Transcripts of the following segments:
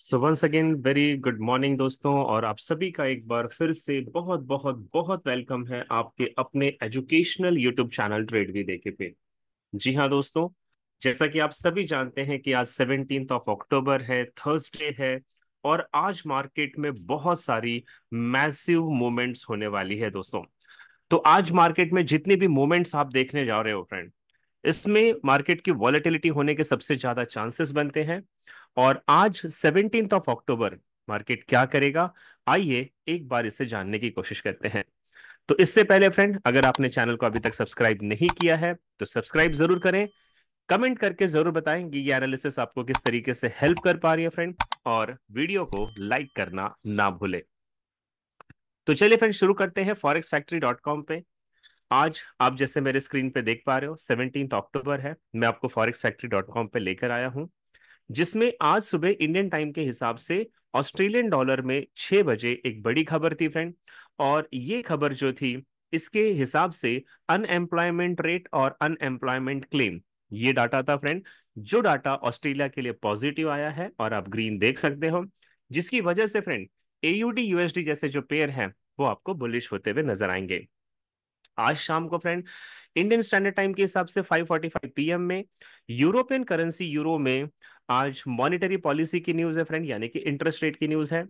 सो once again very good morning दोस्तों और आप सभी का एक बार फिर से बहुत बहुत बहुत वेलकम है आपके अपने एजुकेशनल यूट्यूब चैनल ट्रेड भी देखे पे जी हाँ दोस्तों जैसा कि आप सभी जानते हैं कि आज सेवनटीन ऑफ अक्टूबर है थर्सडे है और आज मार्केट में बहुत सारी मैसिव मूवमेंट्स होने वाली है दोस्तों तो आज मार्केट में जितनी भी मूवमेंट्स आप देखने जा रहे हो फ्रेंड इसमें मार्केट की वॉलेटिलिटी होने के सबसे ज्यादा चांसेस बनते हैं और आज सेवनटीन ऑफ अक्टूबर मार्केट क्या करेगा आइए एक बार इसे जानने की कोशिश करते हैं तो इससे पहले फ्रेंड अगर आपने चैनल को अभी तक सब्सक्राइब नहीं किया है तो सब्सक्राइब जरूर करें कमेंट करके जरूर बताएं कि ये एनालिसिस आपको किस तरीके से हेल्प कर पा रही है फ्रेंड और वीडियो को लाइक करना ना भूले तो चलिए फ्रेंड शुरू करते हैं फॉरेक्स फैक्ट्री डॉट कॉम पे आज आप जैसे मेरे स्क्रीन पे देख पा रहे हो सेवनटीन अक्टूबर है मैं आपको फॉरेक्स फैक्ट्री डॉट कॉम पे लेकर आया हूँ जिसमें आज सुबह इंडियन टाइम के हिसाब से ऑस्ट्रेलियन डॉलर में छह बजे एक बड़ी खबर थी फ्रेंड और ये खबर जो थी इसके हिसाब से अनएम्प्लॉयमेंट रेट और अनएम्प्लॉयमेंट क्लेम ये डाटा था फ्रेंड जो डाटा ऑस्ट्रेलिया के लिए पॉजिटिव आया है और आप ग्रीन देख सकते हो जिसकी वजह से फ्रेंड एयूडी यूएसडी जैसे जो पेयर हैं वो आपको बुलिश होते हुए नजर आएंगे आज शाम को फ्रेंड इंडियन स्टैंडर्ड टाइम के हिसाब से 5:45 पीएम में यूरोपियन करेंसी यूरो में आज मॉनेटरी पॉलिसी की न्यूज है फ्रेंड यानी कि इंटरेस्ट रेट की न्यूज है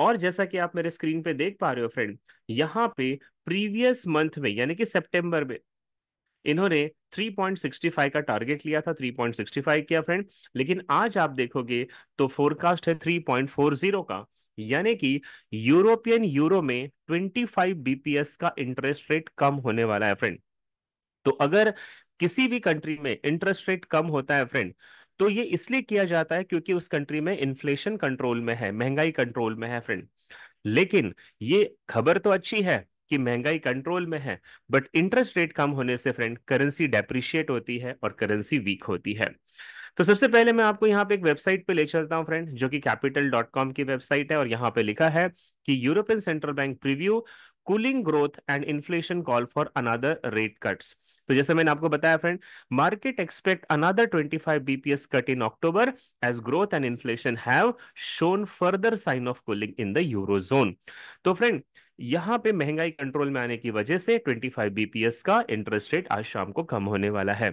और जैसा कि आप मेरे स्क्रीन पे देख पा रहे हो फ्रेंड यहाँ पे प्रीवियस मंथ में यानी कि सितंबर में इन्होंने 3.65 का टारगेट लिया था 3.65 किया फ्रेंड लेकिन आज आप देखोगे तो फोरकास्ट है 3.40 का यानी कि यूरोपियन यूरो में 25 बीपीएस का इंटरेस्ट रेट कम होने वाला है फ्रेंड तो अगर किसी भी कंट्री में इंटरेस्ट रेट कम होता है फ्रेंड तो ये इसलिए किया जाता है क्योंकि उस कंट्री में इन्फ्लेशन कंट्रोल में है महंगाई कंट्रोल में है फ्रेंड लेकिन ये खबर तो अच्छी है कि महंगाई कंट्रोल में है बट इंटरेस्ट रेट कम होने से फ्रेंड करेंसी डेप्रिशिएट होती है और करेंसी वीक होती है तो सबसे पहले मैं आपको यहाँ पे एक वेबसाइट पे ले चलता हूँ फ्रेंड जो कि कैपिटल डॉट कॉम की वेबसाइट है और यहाँ पे लिखा है कि European central bank preview cooling growth and inflation call for another rate cuts तो जैसे मैंने आपको बताया friend market expect another 25 BPS cut in October as growth and inflation have shown further sign of cooling in the euro zone तो friend यहां पे महंगाई control में आने की वजह से 25 बीपीएस का इंटरेस्ट रेट आज शाम को कम होने वाला है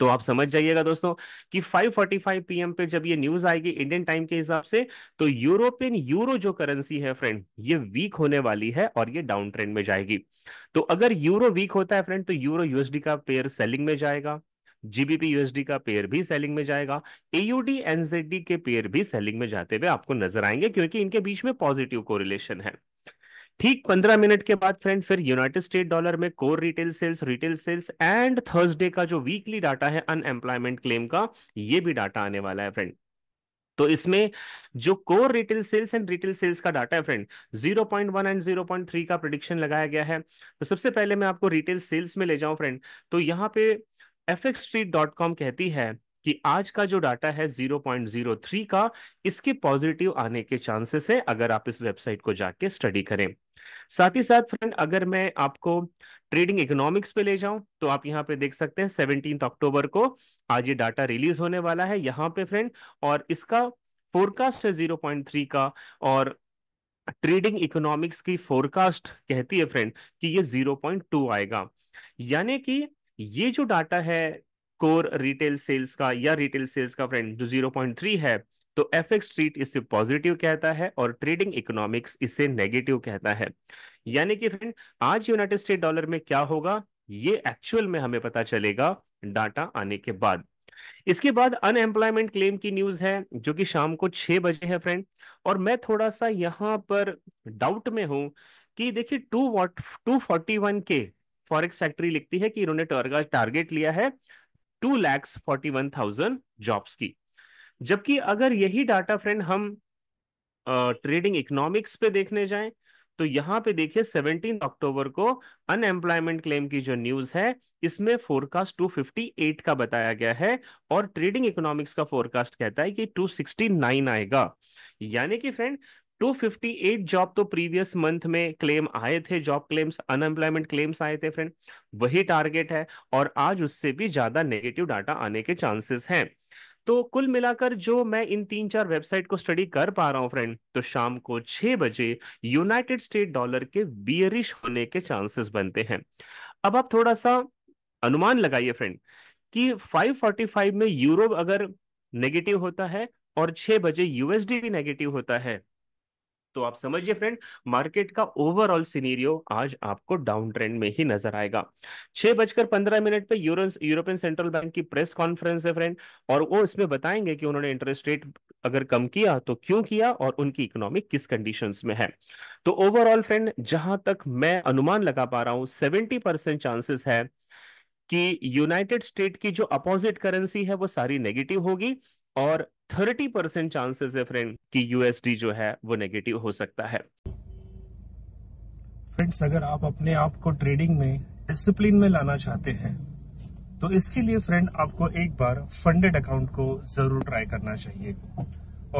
तो आप समझ जाइएगा दोस्तों कि 5:45 पीएम पे जब ये न्यूज आएगी इंडियन टाइम के हिसाब से तो यूरोपियन यूरो जो करेंसी है फ्रेंड ये वीक होने वाली है और ये डाउन ट्रेंड में जाएगी तो अगर यूरो वीक होता है फ्रेंड तो यूरो यूएसडी का पेयर सेलिंग में जाएगा जीबीपी यूएसडी का पेयर भी सेलिंग में जाएगा एयूडी एनजेडी के पेयर भी सेलिंग में जाते हुए आपको नजर आएंगे क्योंकि इनके बीच में पॉजिटिव कोरिलेशन है ठीक पंद्रह मिनट के बाद फ्रेंड फिर यूनाइटेड स्टेट डॉलर में core retail sales retail sales and Thursday का जो वीकली डाटा है अनएम्प्लॉयमेंट क्लेम का ये भी डाटा आने वाला है फ्रेंड तो इसमें जो core retail sales and retail sales का डाटा है फ्रेंड 0.1 एंड 0.3 का प्रोडिक्शन लगाया गया है तो सबसे पहले मैं आपको रिटेल सेल्स में ले जाऊं फ्रेंड तो यहाँ पे एफ कहती है कि आज का जो डाटा है 0.03 का इसके पॉजिटिव आने के चांसेस है अगर आप इस वेबसाइट को जाके स्टडी करें साथ ही साथ फ्रेंड अगर मैं आपको ट्रेडिंग इकोनॉमिक्स पे ले जाऊं तो आप यहां पे देख सकते हैं सेवनटीन अक्टूबर को आज ये डाटा रिलीज होने वाला है यहाँ पे फ्रेंड और इसका फोरकास्ट है जीरो का और ट्रेडिंग इकोनॉमिक्स की फोरकास्ट कहती है फ्रेंड कि ये 0.2 आएगा यानी कि ये जो डाटा है कोर रिटेल सेल्स का या रिटेल सेल्स का फ्रेंड जो जीरो पॉइंट थ्री है तो एफ एक्स ट्रीट इससे पॉजिटिव कहता है और ट्रेडिंग इकोनॉमिक्स इससे नेगेटिव कहता है यानी कि फ्रेंड आज यूनाइटेड स्टेट डॉलर में क्या होगा ये एक्चुअल में हमें पता चलेगा डाटा आने के बाद इसके बाद अनएम्प्लॉयमेंट क्लेम की न्यूज है जो कि शाम को छह बजे है फ्रेंड और मैं थोड़ा सा यहां पर डाउट में हूं कि देखिए two what two forty one के फॉरेक्स फैक्ट्री लिखती है कि इन्होंने टारगेट लिया है two lakhs forty one thousand jobs की जबकि अगर यही डाटा फ्रेंड हम ट्रेडिंग uh, इकोनॉमिक्स पे देखने जाएं तो यहां पे देखिए 17 अक्टूबर को अनएम्प्लॉयमेंट क्लेम की जो न्यूज है इसमें फोरकास्ट 258 का बताया गया है और ट्रेडिंग इकोनॉमिक्स का फोरकास्ट कहता है कि 269 आएगा यानी कि फ्रेंड 258 जॉब तो प्रीवियस मंथ में क्लेम आए थे जॉब क्लेम्स अनएम्प्लॉयमेंट क्लेम्स आए थे फ्रेंड वही टारगेट है और आज उससे भी ज्यादा नेगेटिव डाटा आने के चांसेस हैं तो कुल मिलाकर जो मैं इन तीन चार वेबसाइट को स्टडी कर पा रहा हूं फ्रेंड तो शाम को छह बजे यूनाइटेड स्टेट डॉलर के बियरिश होने के चांसेस बनते हैं अब आप थोड़ा सा अनुमान लगाइए फ्रेंड कि 545 में यूरो अगर नेगेटिव होता है और छह बजे यूएसडी भी नेगेटिव होता है तो आप समझिए फ्रेंड मार्केट का ओवरऑल सिनेरियो आज आपको डाउन ट्रेंड में ही नजर आएगा छह बजकर पंद्रह मिनट पे यूरोपियन सेंट्रल बैंक की प्रेस कॉन्फ्रेंस है फ्रेंड और वो इसमें बताएंगे कि उन्होंने इंटरेस्ट रेट अगर कम किया तो क्यों किया और उनकी इकोनॉमी किस कंडीशन में है तो ओवरऑल फ्रेंड जहां तक मैं अनुमान लगा पा रहा हूं सेवेंटी परसेंट चांसेस है कि यूनाइटेड स्टेट की जो अपोजिट करेंसी है वो सारी नेगेटिव होगी और थर्टी परसेंट चांसेस है फ्रेंड कि यूएसडी जो है वो नेगेटिव हो सकता है फ्रेंड्स अगर आप अपने आप को ट्रेडिंग में डिसिप्लिन में लाना चाहते हैं तो इसके लिए फ्रेंड आपको एक बार फंडेड अकाउंट को जरूर ट्राई करना चाहिए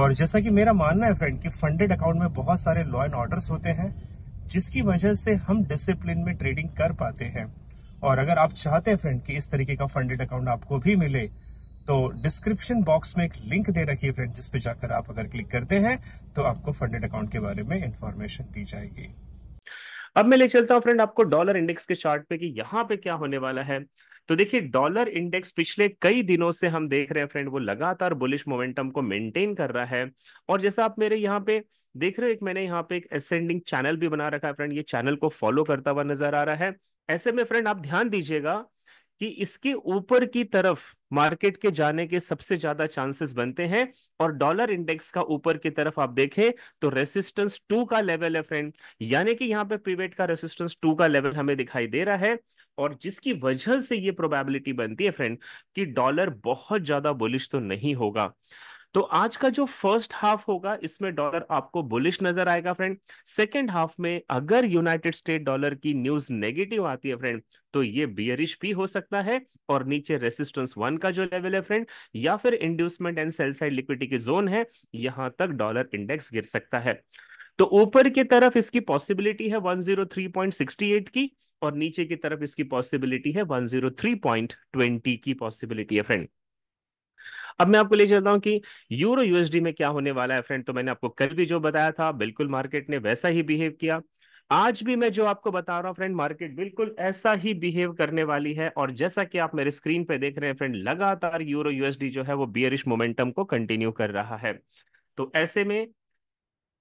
और जैसा कि मेरा मानना है फ्रेंड कि फंडेड अकाउंट में बहुत सारे लॉ एंड ऑर्डर्स होते हैं जिसकी वजह से हम डिसिप्लिन में ट्रेडिंग कर पाते हैं और अगर आप चाहते हैं फ्रेंड कि इस तरीके का फंडेड अकाउंट आपको भी मिले तो डिस्क्रिप्शन बॉक्स में एक लिंक दे रखी है फ्रेंड जिस पे जाकर आप अगर क्लिक करते हैं तो आपको फंडेड अकाउंट के बारे में इंफॉर्मेशन दी जाएगी अब मैं ले चलता हूं फ्रेंड आपको डॉलर इंडेक्स के चार्ट पे कि यहां पे क्या होने वाला है तो देखिए डॉलर इंडेक्स पिछले कई दिनों से हम देख रहे हैं फ्रेंड वो लगातार बुलिश मोमेंटम को मेंटेन कर रहा है और जैसा आप मेरे यहाँ पे देख रहे हो एक मैंने यहाँ पे एक एसेंडिंग चैनल भी बना रखा है फ्रेंड ये चैनल को फॉलो करता हुआ नजर आ रहा है ऐसे में फ्रेंड आप ध्यान दीजिएगा कि इसके ऊपर की तरफ मार्केट के जाने के सबसे ज्यादा चांसेस बनते हैं और डॉलर इंडेक्स का ऊपर की तरफ आप देखें तो रेसिस्टेंस टू का लेवल है फ्रेंड यानी कि यहाँ पे प्रीवेट का रेसिस्टेंस टू का लेवल हमें दिखाई दे रहा है और जिसकी वजह से ये प्रोबेबिलिटी बनती है फ्रेंड कि डॉलर बहुत ज्यादा बुलिश तो नहीं होगा तो आज का जो फर्स्ट हाफ होगा इसमें डॉलर आपको बुलिश नजर आएगा फ्रेंड सेकेंड हाफ में अगर यूनाइटेड स्टेट डॉलर की न्यूज नेगेटिव आती है फ्रेंड तो ये बियरिश भी हो सकता है और नीचे रेसिस्टेंस वन का जो लेवल है फ्रेंड या फिर inducement and sell side liquidity की जोन है यहां तक डॉलर इंडेक्स गिर सकता है तो ऊपर की तरफ इसकी पॉसिबिलिटी है 103.68 की और नीचे की तरफ इसकी पॉसिबिलिटी है 103.20 की पॉसिबिलिटी है फ्रेंड अब मैं आपको ले चलता हूं कि यूरो यूएसडी में क्या होने वाला है फ्रेंड तो मैंने आपको कल भी जो बताया था बिल्कुल मार्केट ने वैसा ही बिहेव किया आज भी मैं जो आपको बता रहा हूं फ्रेंड मार्केट बिल्कुल ऐसा ही बिहेव करने वाली है और जैसा कि आप मेरे स्क्रीन पे देख रहे हैं फ्रेंड लगातार यूरो यूएसडी जो है वो बियरिश मोमेंटम को कंटिन्यू कर रहा है तो ऐसे में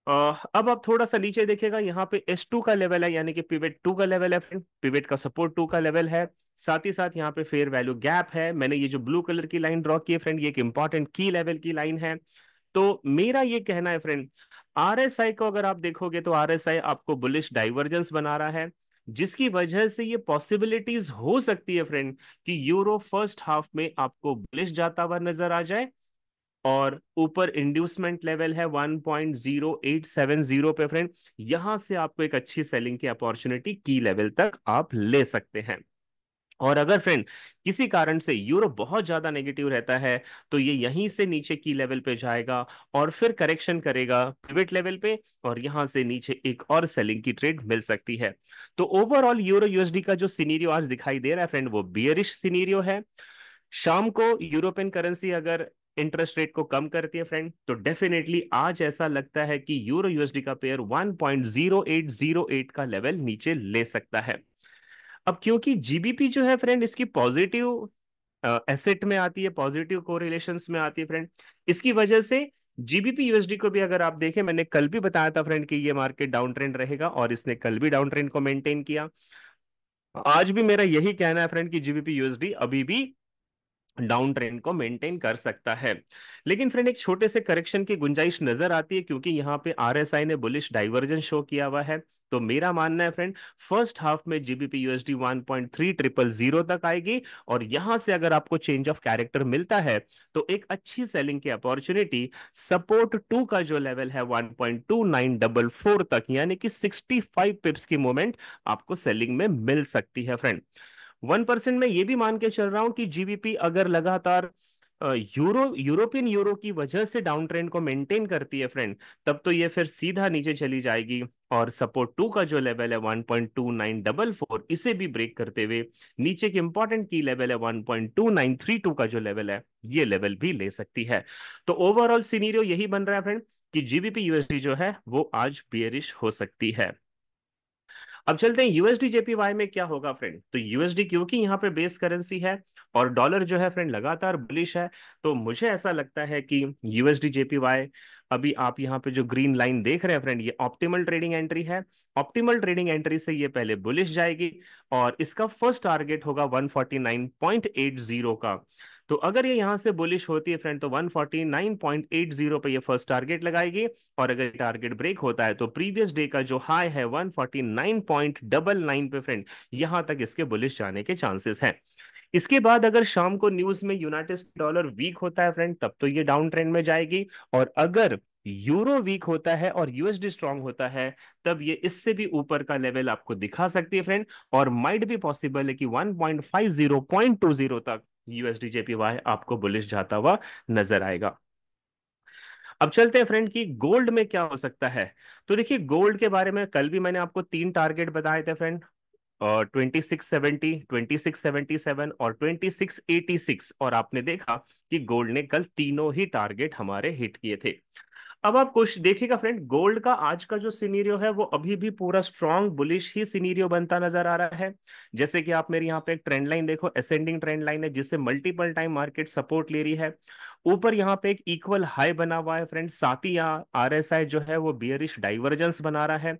अब आप थोड़ा सा नीचे देखिएगा यहाँ पे S2 का लेवल है यानी कि पिवेट टू का लेवल है पिवेट का सपोर्ट टू का लेवल है साथ ही साथ यहाँ पे फेयर वैल्यू गैप है मैंने ये जो ब्लू कलर की लाइन ड्रॉ की है फ्रेंड ये एक इंपॉर्टेंट की लेवल की लाइन है तो मेरा ये कहना है फ्रेंड आर को अगर आप देखोगे तो आर आपको बुलिश डाइवर्जेंस बना रहा है जिसकी वजह से ये पॉसिबिलिटीज हो सकती है फ्रेंड कि यूरो फर्स्ट हाफ में आपको बुलिश जाता हुआ नजर आ जाए और ऊपर इंड्यूसमेंट लेवल है 1.0870 पे फ्रेंड यहां से आपको एक अच्छी सेलिंग की अपॉर्चुनिटी की लेवल तक आप ले सकते हैं और अगर फ्रेंड किसी कारण से यूरो बहुत ज़्यादा नेगेटिव रहता है तो ये यहीं से नीचे की लेवल पे जाएगा और फिर करेक्शन करेगा प्रिविट लेवल पे और यहां से नीचे एक और सेलिंग की ट्रेड मिल सकती है तो ओवरऑल यूरो यूएसडी का जो सीनीरियो आज दिखाई दे रहा है फ्रेंड वो बियरिश सीनीरियो है शाम को यूरोपियन करेंसी अगर इंटरेस्ट रेट को कम करती है फ्रेंड तो डेफिनेटली आज ऐसा लगता है कि यूरो यूएसडी का पेयर 1.0808 का लेवल नीचे ले सकता है अब क्योंकि जीबीपी जो है फ्रेंड इसकी पॉजिटिव एसेट में आती है पॉजिटिव कोरिलेशन में आती है फ्रेंड इसकी वजह से जीबीपी यूएसडी को भी अगर आप देखें मैंने कल भी बताया था फ्रेंड कि ये मार्केट डाउन ट्रेंड रहेगा और इसने कल भी डाउन ट्रेंड को मेंटेन किया आज भी मेरा यही कहना है फ्रेंड कि जीबीपी यूएसडी अभी भी डाउन ट्रेंड को मेंटेन कर सकता है लेकिन फ्रेंड एक छोटे से करेक्शन की गुंजाइश नजर आती है क्योंकि यहाँ पे आरएसआई ने बुलिश डाइवर्जन शो किया हुआ है तो मेरा मानना है फ्रेंड फर्स्ट हाफ में GBP USD one point three triple zero तक आएगी और यहां से अगर आपको चेंज ऑफ कैरेक्टर मिलता है तो एक अच्छी सेलिंग की अपॉर्चुनिटी सपोर्ट टू का जो लेवल है one point two nine double four तक यानी कि सिक्सटी फाइव पिप्स की मूवमेंट आपको सेलिंग में मिल सकती है फ्रेंड वन परसेंट में ये भी मान के चल रहा हूं कि जीबीपी अगर लगातार यूरो यूरोपियन यूरो की वजह से डाउन ट्रेंड को मेंटेन करती है फ्रेंड तब तो ये फिर सीधा नीचे चली जाएगी और सपोर्ट टू का जो लेवल है one point two nine double four इसे भी ब्रेक करते हुए नीचे की इंपॉर्टेंट की लेवल है one point two nine three two का जो लेवल है ये लेवल भी ले सकती है तो ओवरऑल सीनियर यही बन रहा है फ्रेंड कि जीबीपी यूएसडी जो है वो आज बियरिश हो सकती है अब चलते हैं यूएसडी जेपीवाई में क्या होगा फ्रेंड तो यूएसडी क्योंकि यहाँ पे बेस करेंसी है और डॉलर जो है फ्रेंड लगातार बुलिश है तो मुझे ऐसा लगता है कि यूएसडी जेपीवाई अभी आप यहाँ पे जो ग्रीन लाइन देख रहे हैं फ्रेंड ये ऑप्टिमल ट्रेडिंग एंट्री है ऑप्टिमल ट्रेडिंग एंट्री से ये पहले बुलिश जाएगी और इसका फर्स्ट टारगेट होगा 149.80 का तो अगर ये यहां से बुलिश होती है फ्रेंड तो 149.80 पे ये फर्स्ट टारगेट लगाएगी और अगर टारगेट ब्रेक होता है तो प्रीवियस डे का जो हाई है 149.99 पे फ्रेंड यहां तक इसके बुलिश जाने के चांसेस हैं इसके बाद अगर शाम को न्यूज में यूनाइटेड डॉलर वीक होता है फ्रेंड तब तो ये डाउन ट्रेंड में जाएगी और अगर यूरो वीक होता है और यूएसडी स्ट्रांग होता है तब ये इससे भी ऊपर का लेवल आपको दिखा सकती है फ्रेंड और माइट भी पॉसिबल है कि 1.50.20 तक यूएसडी जेपीवाई आपको बुलिश जाता हुआ नजर आएगा अब चलते हैं फ्रेंड कि गोल्ड में क्या हो सकता है तो देखिए गोल्ड के बारे में कल भी मैंने आपको तीन टारगेट बताए थे friend twenty six seventy twenty six seventy seven और ट्वेंटी सिक्स एटी सिक्स और आपने देखा कि गोल्ड ने कल तीनों ही टारगेट हमारे हिट किए थे अब आप कुछ देखिएगा फ्रेंड गोल्ड का आज का जो सीनेरियो है वो अभी भी पूरा स्ट्रॉन्ग बुलिश ही सीनेरियो बनता नजर आ रहा है जैसे कि आप मेरे यहाँ पे एक ट्रेंड लाइन देखो असेंडिंग ट्रेंड लाइन है जिससे मल्टीपल टाइम मार्केट सपोर्ट ले रही है ऊपर यहाँ पे एक इक्वल हाई बना हुआ है फ्रेंड साथ ही यहाँ आर जो है वो बियरिश डाइवर्जेंस बना रहा है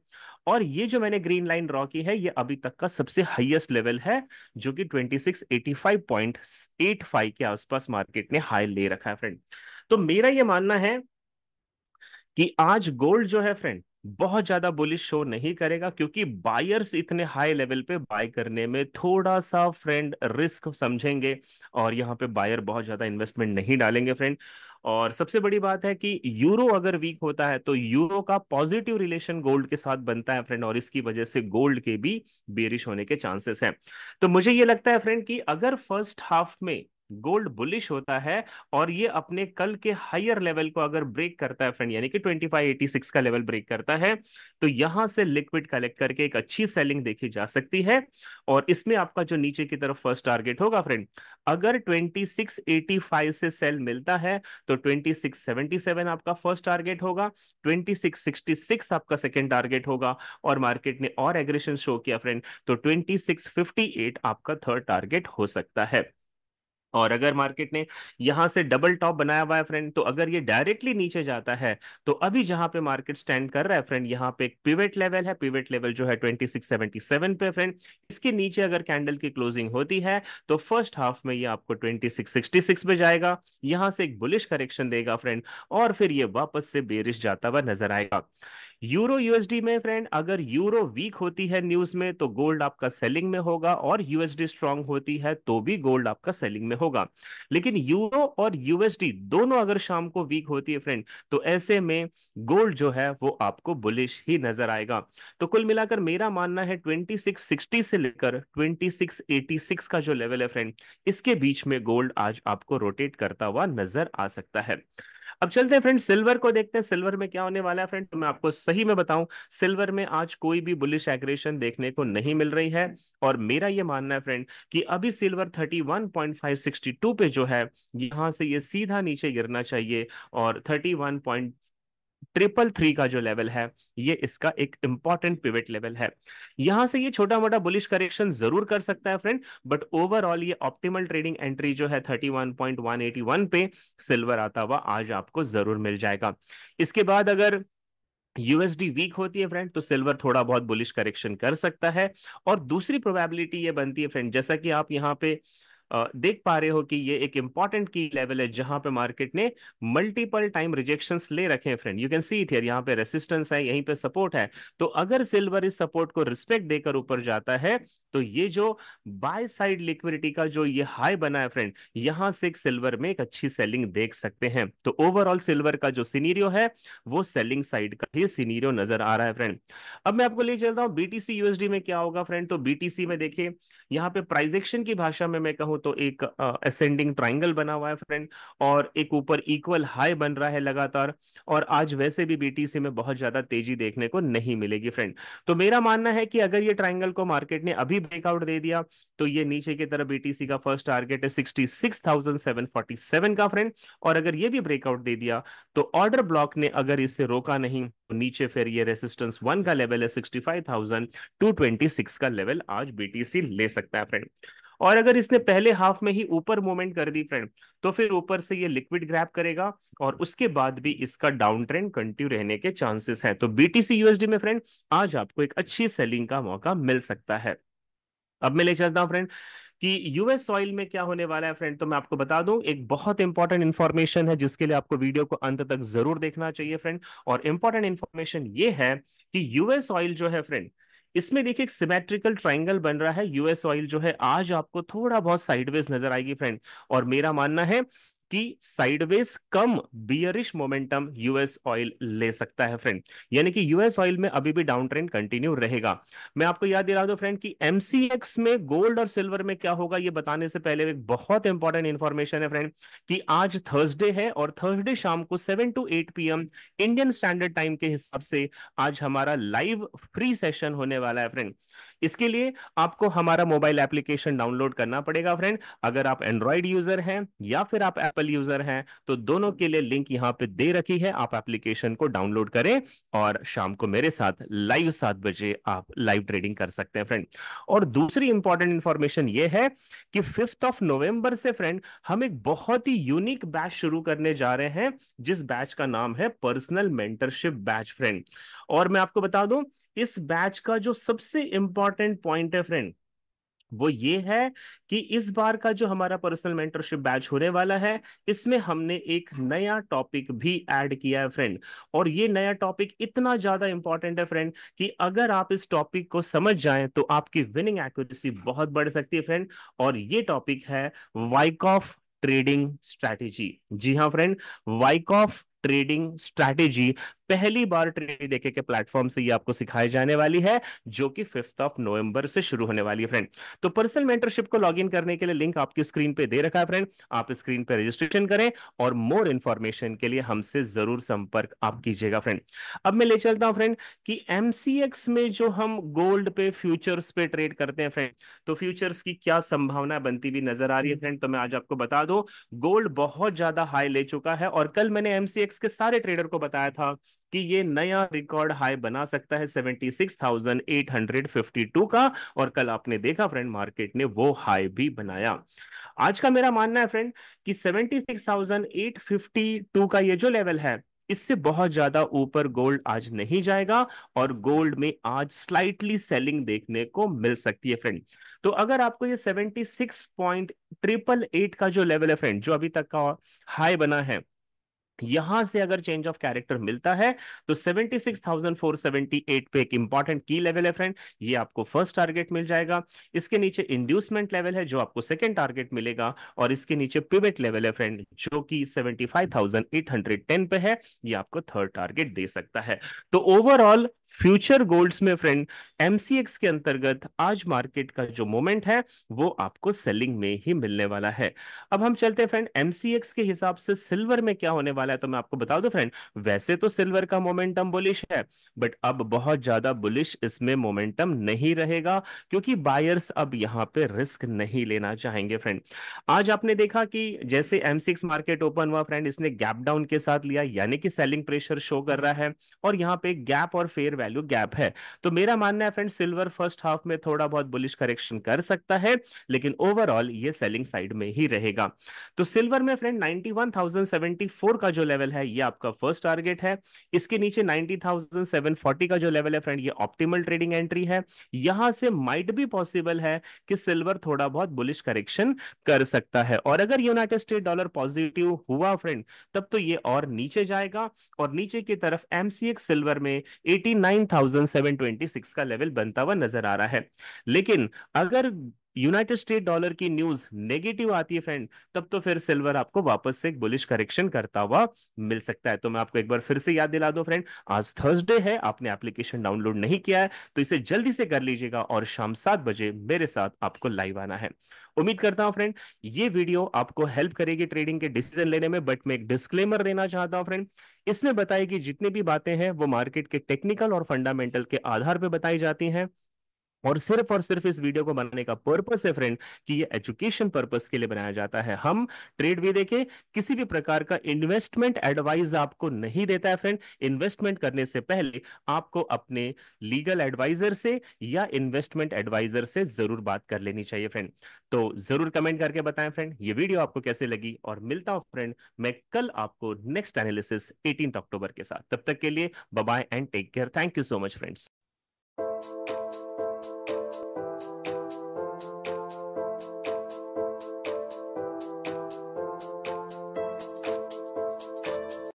और ये जो मैंने ग्रीन लाइन ड्रॉ की है ये अभी तक का सबसे हाईएस्ट लेवल है जो कि 2685.85 के आसपास मार्केट ने हाई ले रखा है फ्रेंड तो मेरा ये मानना है कि आज गोल्ड जो है फ्रेंड बहुत ज्यादा बुलिश शो नहीं करेगा क्योंकि बायर्स इतने हाई लेवल पे बाय करने में थोड़ा सा फ्रेंड रिस्क समझेंगे और यहाँ पे बायर बहुत ज्यादा इन्वेस्टमेंट नहीं डालेंगे फ्रेंड और सबसे बड़ी बात है कि यूरो अगर वीक होता है तो यूरो का पॉजिटिव रिलेशन गोल्ड के साथ बनता है फ्रेंड और इसकी वजह से गोल्ड के भी बेरिश होने के चांसेस हैं तो मुझे ये लगता है फ्रेंड कि अगर फर्स्ट हाफ में गोल्ड बुलिश होता है और ये अपने कल के हायर लेवल को अगर ब्रेक करता है फ्रेंड यानी कि 2586 का लेवल ब्रेक करता है तो यहां से लिक्विड कलेक्ट करके एक अच्छी सेलिंग देखी जा सकती है और इसमें आपका जो नीचे की तरफ फर्स्ट टारगेट होगा फ्रेंड अगर 2685 से सेल मिलता है तो 2677 आपका फर्स्ट टारगेट होगा 2666 आपका सेकेंड टारगेट होगा और मार्केट ने और एग्रेशन शो किया फ्रेंड तो 2658 आपका थर्ड टारगेट हो सकता है और अगर मार्केट ने यहां से डबल टॉप बनाया हुआ है फ्रेंड तो अगर ये डायरेक्टली नीचे जाता है तो अभी जहां पे मार्केट स्टैंड कर रहा है फ्रेंड यहां पे एक पिवट लेवल है पिवट लेवल जो है 2677 पे फ्रेंड इसके नीचे अगर कैंडल की क्लोजिंग होती है तो फर्स्ट हाफ में ये आपको 2666 पे जाएगा यहां से एक बुलिश करेक्शन देगा फ्रेंड और फिर ये वापस से बेरिश जाता हुआ नजर आएगा यूरो यूएसडी में फ्रेंड अगर यूरो वीक होती है न्यूज में तो गोल्ड आपका सेलिंग में होगा और यूएसडी स्ट्रांग होती है तो भी गोल्ड आपका सेलिंग में होगा लेकिन यूरो और यूएसडी दोनों अगर शाम को वीक होती है फ्रेंड तो ऐसे में गोल्ड जो है वो आपको बुलिश ही नजर आएगा तो कुल मिलाकर मेरा मानना है ट्वेंटी सिक्स सिक्सटी से लेकर ट्वेंटी सिक्स एटी सिक्स का जो लेवल है फ्रेंड इसके बीच में गोल्ड आज आपको रोटेट करता हुआ नजर आ सकता है अब चलते हैं फ्रेंड सिल्वर को देखते हैं सिल्वर में क्या होने वाला है फ्रेंड तो मैं आपको सही में बताऊं सिल्वर में आज कोई भी बुलिश एग्रेशन देखने को नहीं मिल रही है और मेरा ये मानना है फ्रेंड कि अभी सिल्वर 31.562 पे जो है यहां से ये सीधा नीचे गिरना चाहिए और ट्रिपल थ्री का जो लेवल है ये इसका एक इंपॉर्टेंट पिवट लेवल है यहां से ये छोटा मोटा बुलिश करेक्शन जरूर कर सकता है फ्रेंड बट ओवरऑल ये ऑप्टिमल ट्रेडिंग एंट्री जो है 31.181 पे सिल्वर आता हुआ आज आपको जरूर मिल जाएगा इसके बाद अगर यूएसडी वीक होती है फ्रेंड तो सिल्वर थोड़ा बहुत बुलिश करेक्शन कर सकता है और दूसरी प्रोबेबिलिटी ये बनती है फ्रेंड जैसा कि आप यहाँ पे देख पा रहे हो कि ये एक इंपॉर्टेंट की लेवल है जहां पे मार्केट ने मल्टीपल टाइम रिजेक्शन ले रखे हैं friend you can see it here यहाँ पे रेसिस्टेंस है यहीं पे सपोर्ट है तो अगर सिल्वर इस सपोर्ट को रिस्पेक्ट देकर ऊपर जाता है तो ये जो बाय साइड लिक्विडिटी का जो ये हाई बना है फ्रेंड यहां से सिल्वर में एक अच्छी सेलिंग देख सकते हैं तो ओवरऑल सिल्वर का जो सीनीरियो है वो सेलिंग साइड का ही सीनीरियो नजर आ रहा है फ्रेंड अब मैं आपको ले चल रहा हूँ बीटीसी यूएसडी में क्या होगा फ्रेंड तो बीटीसी में देखिए यहाँ पे प्राइजेक्शन की भाषा में मैं कहूँ तो एक असेंडिंग ट्राइंगल बना हुआ है फ्रेंड और एक ऊपर इक्वल हाई बन रहा है लगातार और आज वैसे भी बीटीसी में बहुत ज्यादा तेजी देखने को नहीं मिलेगी फ्रेंड तो मेरा मानना है कि अगर ये ट्राइंगल को मार्केट ने अभी ब्रेकआउट दे दिया तो ये नीचे की तरफ बीटीसी का फर्स्ट टारगेट है सिक्सटी का फ्रेंड और अगर ये भी ब्रेकआउट दे दिया तो ऑर्डर ब्लॉक ने अगर इसे रोका नहीं तो नीचे फिर ये रेसिस्टेंस वन का लेवल है सिक्सटी का लेवल आज बीटीसी ले सकता है फ्रेंड और अगर इसने पहले हाफ में ही ऊपर मूवमेंट कर दी फ्रेंड तो फिर ऊपर से ये लिक्विड ग्रैप करेगा और उसके बाद भी इसका डाउन ट्रेंड कंटिन्यू रहने के चांसेस हैं तो बीटीसी यूएसडी में फ्रेंड आज आपको एक अच्छी सेलिंग का मौका मिल सकता है अब मैं ले चलता हूं फ्रेंड कि यूएस ऑयल में क्या होने वाला है फ्रेंड तो मैं आपको बता दूं एक बहुत इंपॉर्टेंट इन्फॉर्मेशन है जिसके लिए आपको वीडियो को अंत तक जरूर देखना चाहिए फ्रेंड और इंपॉर्टेंट इन्फॉर्मेशन ये है कि यूएस ऑयल जो है फ्रेंड इसमें देखिए एक सिमेट्रिकल ट्राइंगल बन रहा है यूएस ऑयल जो है आज आपको थोड़ा बहुत साइडवेज नजर आएगी फ्रेंड और मेरा मानना है कि sideways cum bearish momentum US oil ले सकता है फ्रेंड यानी कि यूएस ऑयल में अभी भी डाउन ट्रेंड कंटिन्यू रहेगा मैं आपको याद दिला दूं फ्रेंड कि एमसीएक्स में गोल्ड और सिल्वर में क्या होगा ये बताने से पहले एक बहुत इंपॉर्टेंट इंफॉर्मेशन है फ्रेंड कि आज थर्सडे है और थर्सडे शाम को seven to eight P Indian standard time के हिसाब से आज हमारा लाइव फ्री सेशन होने वाला है फ्रेंड इसके लिए आपको हमारा मोबाइल एप्लीकेशन डाउनलोड करना पड़ेगा फ्रेंड अगर आप एंड्रॉइड यूजर हैं या फिर आप एप्पल यूजर हैं तो दोनों के लिए लिंक यहाँ पे दे रखी है आप एप्लीकेशन को डाउनलोड करें और शाम को मेरे साथ लाइव सात बजे आप लाइव ट्रेडिंग कर सकते हैं फ्रेंड और दूसरी इंपॉर्टेंट इंफॉर्मेशन ये है कि फिफ्थ ऑफ नवंबर से फ्रेंड हम एक बहुत ही यूनिक बैच शुरू करने जा रहे हैं जिस बैच का नाम है पर्सनल मेंटरशिप बैच फ्रेंड और मैं आपको बता दूं इस बैच का जो सबसे इंपॉर्टेंट पॉइंट है फ्रेंड वो ये है कि इस बार का जो हमारा पर्सनल मेंटरशिप बैच होने वाला है इसमें हमने एक नया टॉपिक भी ऐड किया है फ्रेंड और ये नया टॉपिक इतना ज्यादा इंपॉर्टेंट है फ्रेंड कि अगर आप इस टॉपिक को समझ जाएं तो आपकी विनिंग एक्यूरेसी बहुत बढ़ सकती है फ्रेंड और ये टॉपिक है वाइक ऑफ ट्रेडिंग स्ट्रैटेजी जी हाँ फ्रेंड वाइक ऑफ ट्रेडिंग स्ट्रैटेजी पहली बार ट्रेनिंग देखे के प्लेटफॉर्म से ये आपको सिखाई जाने वाली है जो कि फिफ्थ ऑफ नवंबर से शुरू होने वाली है फ्रेंड तो पर्सनल मेंटरशिप को लॉगिन करने के लिए लिंक आपकी स्क्रीन पे दे रखा है फ्रेंड आप स्क्रीन पे रजिस्ट्रेशन करें और मोर इन्फॉर्मेशन के लिए हमसे जरूर संपर्क आप कीजिएगा फ्रेंड अब मैं ले चलता हूँ फ्रेंड कि एमसीएक्स में जो हम गोल्ड पे फ्यूचर्स पे ट्रेड करते हैं फ्रेंड तो फ्यूचर्स की क्या संभावना बनती हुई नजर आ रही है फ्रेंड हम्म। तो मैं आज आपको बता दो गोल्ड बहुत ज्यादा हाई ले चुका है और कल मैंने एमसीएक्स के सारे ट्रेडर को बताया था कि ये नया रिकॉर्ड हाई बना सकता है 76,852 का और कल आपने देखा फ्रेंड मार्केट ने वो हाई भी बनाया आज का मेरा मानना है फ्रेंड कि 76,852 का ये जो लेवल है इससे बहुत ज्यादा ऊपर गोल्ड आज नहीं जाएगा और गोल्ड में आज स्लाइटली सेलिंग देखने को मिल सकती है फ्रेंड तो अगर आपको ये seventy six point triple eight का जो लेवल है फ्रेंड जो अभी तक का हाई बना है हम्म। यहां से अगर चेंज ऑफ कैरेक्टर मिलता है तो 76,478 पे एक इंपॉर्टेंट की लेवल है फ्रेंड ये आपको फर्स्ट टारगेट मिल जाएगा इसके नीचे इंड्यूसमेंट लेवल है जो आपको सेकंड टारगेट मिलेगा और इसके नीचे पिवेट लेवल है फ्रेंड जो कि 75,810 पे है ये आपको थर्ड टारगेट दे सकता है तो ओवरऑल फ्यूचर गोल्ड्स में फ्रेंड एमसीएक्स के अंतर्गत आज मार्केट का जो मोमेंट है वो आपको सेलिंग में ही मिलने वाला है अब हम चलते हैं फ्रेंड एमसीएक्स के हिसाब से सिल्वर में क्या होने वाला है तो मैं आपको बता दूं फ्रेंड वैसे तो सिल्वर का मोमेंटम बुलिश है बट अब बहुत ज्यादा बुलिश इसमें मोमेंटम नहीं रहेगा क्योंकि बायर्स अब यहाँ पे रिस्क नहीं लेना चाहेंगे फ्रेंड आज आपने देखा कि जैसे एमसीएक्स मार्केट ओपन हुआ फ्रेंड इसने गैप डाउन के साथ लिया यानी कि सेलिंग प्रेशर शो कर रहा है और यहाँ पे गैप और फेयर मार्केट वैल्यू गैप है तो मेरा मानना है फ्रेंड सिल्वर फर्स्ट हाफ में थोड़ा बहुत बुलिश करेक्शन कर सकता है लेकिन ओवरऑल ये सेलिंग साइड में ही रहेगा तो सिल्वर में फ्रेंड 91,074 का जो लेवल है ये आपका फर्स्ट टारगेट है इसके नीचे 90,740 का जो लेवल है फ्रेंड ये ऑप्टिमल ट्रेडिंग एंट्री है यहां से माइट भी पॉसिबल है कि सिल्वर थोड़ा बहुत बुलिश करेक्शन कर सकता है और अगर यूनाइटेड स्टेट डॉलर पॉजिटिव हुआ फ्रेंड तब तो ये और नीचे जाएगा और नीचे की तरफ एमसीएक्स सिल्वर में eighty nine thousand seven twenty six का लेवल बनता हुआ नजर आ रहा है लेकिन अगर यूनाइटेड स्टेट डॉलर की न्यूज नेगेटिव आती है फ्रेंड तब तो फिर सिल्वर आपको वापस से एक बुलिश करेक्शन करता हुआ मिल सकता है तो मैं आपको एक बार फिर से याद दिला दो फ्रेंड आज थर्सडे है आपने एप्लीकेशन डाउनलोड नहीं किया है तो इसे जल्दी से कर लीजिएगा और शाम सात बजे मेरे साथ आपको लाइव आना है उम्मीद करता हूं फ्रेंड ये वीडियो आपको हेल्प करेगी ट्रेडिंग के डिसीजन लेने में बट मैं एक डिस्क्लेमर देना चाहता हूं फ्रेंड इसमें बताई गई जितनी भी बातें हैं वो मार्केट के टेक्निकल और फंडामेंटल के आधार पर बताई जाती हैं और सिर्फ और सिर्फ इस वीडियो को बनाने का पर्पस है फ्रेंड कि ये एजुकेशन पर्पस के लिए बनाया जाता है हम ट्रेड भी देके किसी भी प्रकार का इन्वेस्टमेंट एडवाइस आपको नहीं देता है फ्रेंड इन्वेस्टमेंट करने से पहले आपको अपने लीगल एडवाइजर से या इन्वेस्टमेंट एडवाइजर से जरूर बात कर लेनी चाहिए फ्रेंड तो जरूर कमेंट करके बताएं फ्रेंड ये वीडियो आपको कैसे लगी और मिलता हूं फ्रेंड मैं कल आपको नेक्स्ट एनालिसिस एटीन अक्टूबर के साथ तब तक के लिए bye and take care thank you so much friends